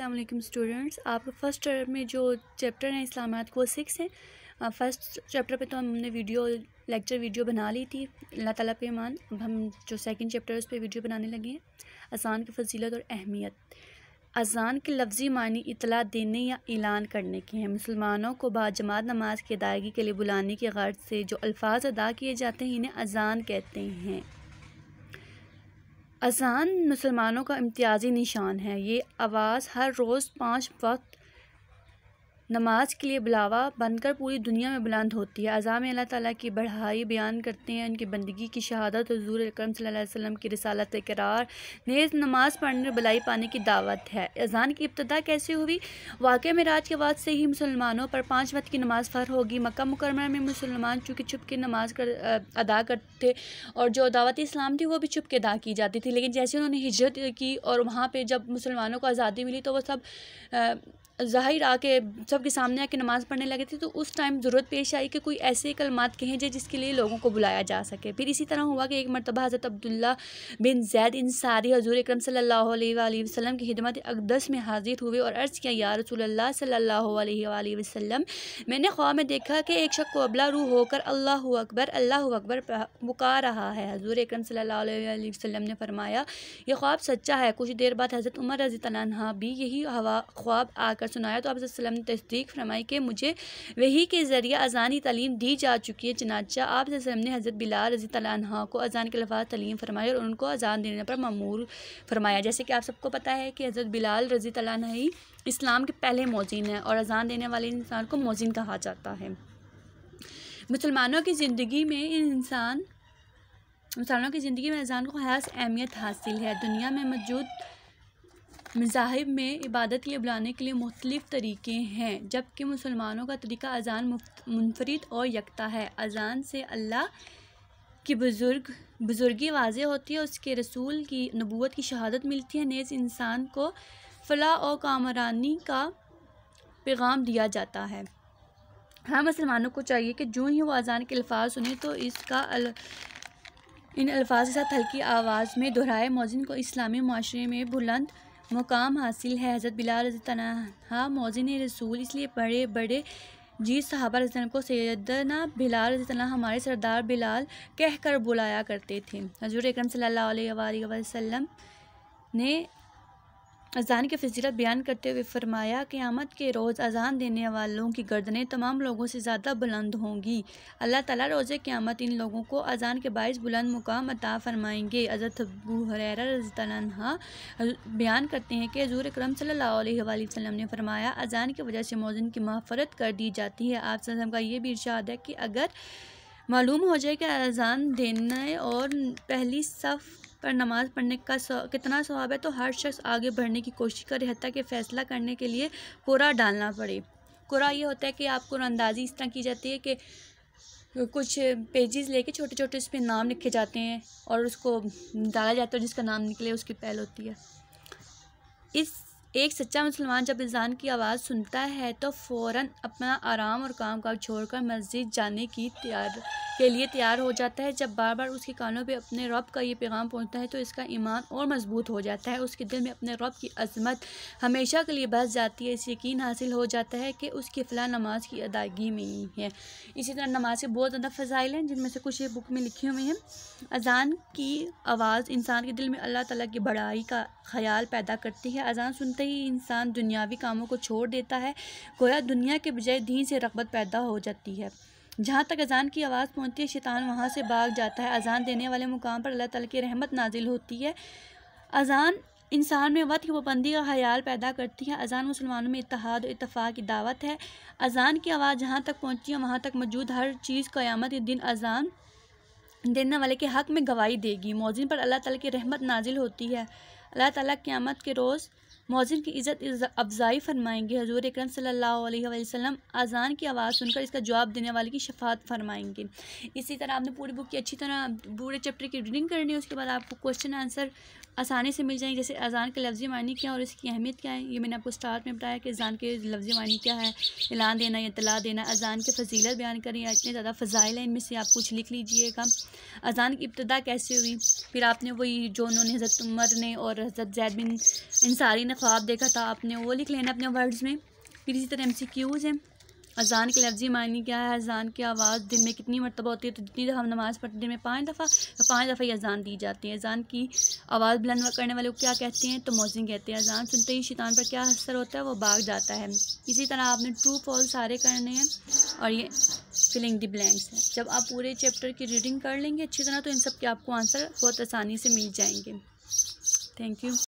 अस्सलाम स्टूडेंट्स आप first year में जो चैप्टर हैं इस्लामात को सिक्स हैं फ़र्स्ट चैप्टर पे तो हमने वीडियो लेक्चर वीडियो बना ली थी अल्लाह ताला पे ईमान अब हम जो सेकंड चैप्टर है उस पर वीडियो बनाने लगे हैं अजान की फजीलत और अहमियत अजान के लफ्ज़ी मानी इतला देने या ऐलान करने के हैं मुसलमानों को बाजमात नमाज की अदायगी के लिए बुलाने की गर्ज से जो अल्फाज अदा किए जाते हैं इन्हें अजान कहते हैं अज़ान मुसलमानों का इम्तियाज़ी निशान है ये आवाज़ हर रोज़ पाँच वक्त नमाज के लिए बुलावा बनकर पूरी दुनिया में बुलंद होती है अज़ाम अल्लाह ताला की बढ़ाई बयान करते हैं उनकी बंदगी की शहादत हजूर अलैहि वसल्लम की रसालत करार नेज नमाज पढ़ने बलाई पाने की दावत है अजान की इब्तदा कैसे हुई वाक़ में राज के बाद से ही मुसलमानों पर पाँच वक्त की नमाज फ़र होगी मक्का मुकरमा में मुसलमान चूँकि छुप के नमाज कर आ, अदा करते थे और जो दावत इस्लाम थी वो भी छुप के अदा की जाती थी लेकिन जैसे उन्होंने हिजरत की और वहाँ पर जब मुसलमानों को आज़ादी मिली तो वह सब ज़ाहिर आके सब के सामने आके नमाज़ पढ़ने लगे थे तो उस टाइम ज़रूरत पेश आई कि कोई ऐसे कलमात कहें जाए जिसके लिए लोगों को बुलाया जा सके फिर इसी तरह हुआ कि एक मरतबा हज़रत अब्दुल्ला बिन जैद इंसारी हजूर अक्रम सल्ला की खिदमत अकदस में हाजिर हुए और अर्ज़ किया या रसूल सल्ला वसलम मैंने ख्वाब में देखा कि एक शक को अबला रू होकर अल्लाह अकबर अल्लाह अकबर पुकार रहा है हजूर अक्रम सल्ला वसलम ने फरमाया यह ख्वाब सच्चा है कुछ देर बाद हज़रत उमर रजी तला भी यही हवा ख्वाब आकर सुनाया तो आप वसलम ने तस्दीक फरमाई कि मुझे वही के ज़रिए अजानी तलीम दी जा चुकी है चनाचा आप वसलम ने हज़रत बिलाल रजी तला को अजान के लफा तलीम फरमाई और उनको अजान देने पर ममूर फरमाया जैसे कि आप सबको पता है कि हज़रत बिलाल रजी तला इस्लाम के पहले मोजिन है और अजान देने वाले इंसान को मोजिन कहा जाता है मुसलमानों की ज़िंदगी में इंसान मुसलमानों की ज़िंदगी में अजान को ख़ास अहमियत हासिल है दुनिया में मौजूद मजाहब में इबादत के लिए बुलाने के लिए मुख्तलिफ़ तरीक़े हैं जबकि मुसलमानों का तरीका अज़ान मुनफरद और यकता है अज़ान से अल्लाह की बुज़ुर्ग बुज़ुर्गी वाज होती है उसके रसूल की नबूत की शहादत मिलती है नेज़ इंसान को फलाह और कामरानी का पैगाम दिया जाता है हाँ मुसलमानों को चाहिए कि जो ही वो अजान के अल्फाज सुने तो इसका अल... इन अल्फाज के साथ हल्की आवाज़ में दोहराए मौजिन को इस्लामी माशरे में बुलंद मुकाम हासिल है हज़रत बिलाल रजी तना मौजिन रसूल इसलिए बड़े बड़े जी सहाबा रजन को सैदना बिलाल तना हमारे सरदार बिलाल कह कर बुलाया करते थे हजूर अक्रम सल्ला वसम ने अजान की फजीलत बयान करते हुए फरमाया क़्यामत के रोज़ अजान देने वालों की गर्दनें तमाम लोगों से ज़्यादा बुलंद होंगी अल्लाह ताला रोज़े क़्यामत इन लोगों को अजान के बायस बुलंद मुकाम अता फ़रमाएंगे अजरत अबू हररा रजतनहा बयान करते हैं कि हजूर करम सल्ला ने फरमाया अजान की वजह से मौजन की माफ़रत कर दी जाती है आप का ये भी इर्शाद है कि अगर मालूम हो जाए कि अजान देने और पहली सफ़ पर नमाज़ पढ़ने का सौ, कितना स्वाब है तो हर शख्स आगे बढ़ने की कोशिश करे हती कि फ़ैसला करने के लिए कोरा डालना पड़े कोरा ये होता है कि आपको अंदाजी इस तरह की जाती है कि कुछ पेजेस लेके छोटे छोटे उस पर नाम लिखे जाते हैं और उसको डाला जाता है जिसका नाम निकले उसकी पहल होती है इस एक सच्चा मुसलमान जब इंसान की आवाज़ सुनता है तो फ़ौर अपना आराम और काम काज छोड़कर मस्जिद जाने की तैयार के लिए तैयार हो जाता है जब बार बार उसके कानों पे अपने रब का ये पैगाम पहुंचता है तो इसका ईमान और मजबूत हो जाता है उसके दिल में अपने रब की अजमत हमेशा के लिए बस जाती है इस यकीन हासिल हो जाता है कि उसकी फ़लाह नमाज की अदायगी में ही है इसी तरह नमाज के बहुत ज़्यादा फ़जाइल हैं जिनमें से कुछ ये बुक में लिखी हुई हैं अजान की आवाज़ इंसान के दिल में अल्लाह तला की बड़ाई का ख्याल पैदा करती है अजान सुनते ही इंसान दुनियावी कामों को छोड़ देता है गोया दुनिया के बजाय दीन से रगबत पैदा हो जाती है जहाँ तक अजान की आवाज़ पहुँचती है शैतान वहाँ से भाग जाता है अजान देने वाले मुकाम पर अल्लाह ताला की रहमत नाजिल होती है अजान इंसान में वक्त की पाबंदी का ख्याल पैदा करती है अजान मुसलमानों में इतिहाद और इतफ़ाक़ की दावत है अजान की आवाज़ जहाँ तक पहुँची है वहाँ तक मौजूद हर चीज़ क़्यामत के दिन अजान देने वाले के हक़ में गवाही देगी मौजिन पर अल्लाह ताला की रहमत नाजिल होती है अल्लाह ताला क़्यामत के रोज़ मौजिन की इज़्ज़त अफजाई फरमाएंगे हजूर अक्रम सल्हसम अजान की आवाज़ सुनकर इसका जवाब देने वाले की शफात फरमाएंगे इसी तरह आपने पूरी बुक की अच्छी तरह पूरे चैप्टर की रीडिंग करनी है उसके बाद आपको क्वेश्चन आंसर आसानी से मिल जाएंगे जैसे अजान के लफ्ज़ी मानी क्या और इसकी अहमियत क्या है ये मैंने आपको स्टार्ट में बताया कि अजान के लफ्ज़ी मानी क्या है ऐलान देना या तला देना अजान के फजीलत बयान करें या इतने ज़्यादा फ़जाइल हैं इनमें से आप कुछ लिख लीजिएगा अजान की इब्तदा कैसे हुई फिर आपने वही जो उन्होंने हज़रत उमर ने और हज़रत जैद बिन इंसारी ने ख्वाब देखा था आपने वो लिख लेना अपने वर्ड्स में फिर इसी तरह एम सी क्यूज़ हैं अजान के लफ्जी मानी क्या है अजान की आवाज़ दिन में कितनी मरतबा होती है तो जितनी दफ़ा हम नमाज़ पढ़ते हैं दिन में पाँच दफ़ा पाँच दफ़ा ही अजान दी जाती है अजान की आवाज़ बुलंद करने वाले को क्या कहते हैं तो मोजिन कहते हैं अजान सुनते ही शैतान पर क्या असर होता है वो भाग जाता है इसी तरह आपने ट्रू फॉल सारे करने हैं और ये फिलिंग दी ब्लैंक्स है जब आप पूरे चैप्टर की रीडिंग कर लेंगे अच्छी तरह तो इन सब के आपको आंसर बहुत आसानी से मिल जाएंगे थैंक यू